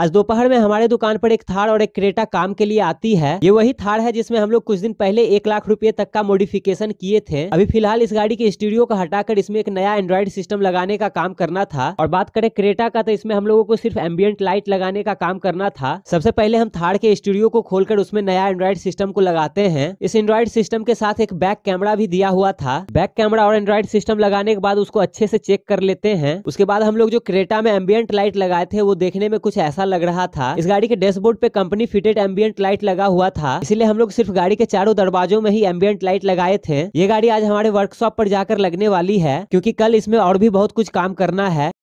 आज दोपहर में हमारे दुकान पर एक थार और एक क्रेटा काम के लिए आती है ये वही थार है जिसमें हम लोग कुछ दिन पहले एक लाख रुपए तक का मॉडिफिकेशन किए थे अभी फिलहाल इस गाड़ी के स्टूडियो को हटाकर इसमें एक नया एंड्रॉइड सिस्टम लगाने का काम करना था और बात करें क्रेटा का तो इसमें हम लोगों को सिर्फ एम्बियंट लाइट लगाने का काम करना था सबसे पहले हम थार के स्टूडियो को खोलकर उसमें नया एंड्रॉइड सिस्टम को लगाते हैं इस एंड्रॉइड सिस्टम के साथ एक बैक कैमरा भी दिया हुआ था बैक कैमरा और एंड्रॉइड सिस्टम लगाने के बाद उसको अच्छे से चेक कर लेते हैं उसके बाद हम लोग जो क्रेटा में एम्बियंट लाइट लगाए थे वो देखने में कुछ ऐसा लग रहा था इस गाड़ी के डैशबोर्ड पे कंपनी फिटेड एम्बियंट लाइट लगा हुआ था इसलिए हम लोग सिर्फ गाड़ी के चारों दरवाजों में ही एम्बियंट लाइट लगाए थे ये गाड़ी आज हमारे वर्कशॉप पर जाकर लगने वाली है क्योंकि कल इसमें और भी बहुत कुछ काम करना है